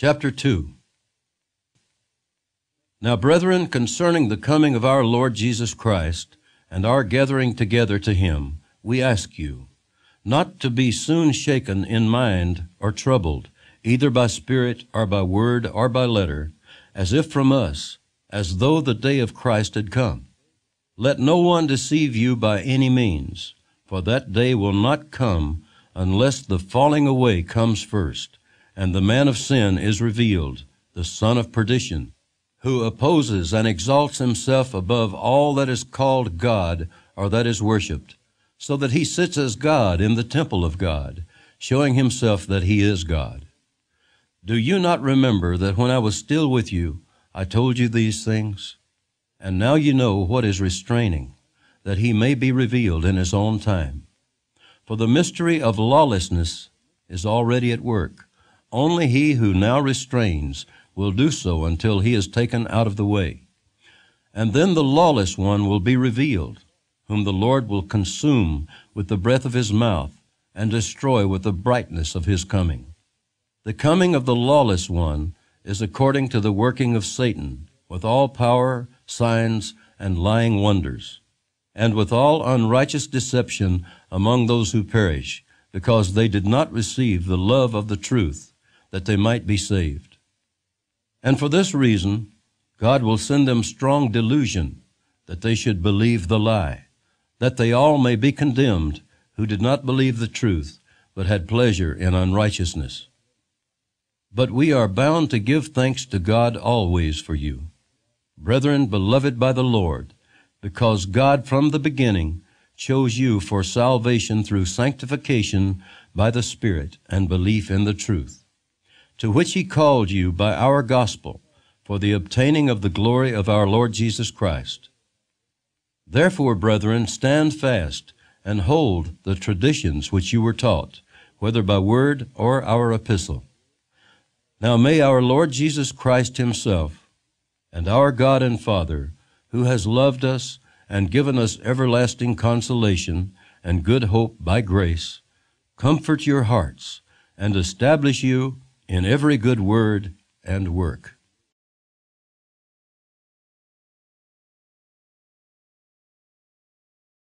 Chapter 2 Now, brethren, concerning the coming of our Lord Jesus Christ, and our gathering together to him, we ask you, not to be soon shaken in mind or troubled, either by spirit or by word or by letter, as if from us, as though the day of Christ had come. Let no one deceive you by any means, for that day will not come unless the falling away comes first and the man of sin is revealed, the son of perdition, who opposes and exalts himself above all that is called God or that is worshiped, so that he sits as God in the temple of God, showing himself that he is God. Do you not remember that when I was still with you, I told you these things? And now you know what is restraining, that he may be revealed in his own time. For the mystery of lawlessness is already at work. Only he who now restrains will do so until he is taken out of the way. And then the lawless one will be revealed, whom the Lord will consume with the breath of his mouth and destroy with the brightness of his coming. The coming of the lawless one is according to the working of Satan, with all power, signs, and lying wonders, and with all unrighteous deception among those who perish, because they did not receive the love of the truth that they might be saved. And for this reason, God will send them strong delusion that they should believe the lie, that they all may be condemned who did not believe the truth, but had pleasure in unrighteousness. But we are bound to give thanks to God always for you, brethren beloved by the Lord, because God from the beginning chose you for salvation through sanctification by the Spirit and belief in the truth to which he called you by our gospel, for the obtaining of the glory of our Lord Jesus Christ. Therefore, brethren, stand fast and hold the traditions which you were taught, whether by word or our epistle. Now may our Lord Jesus Christ Himself and our God and Father, who has loved us and given us everlasting consolation and good hope by grace, comfort your hearts and establish you in every good word and work.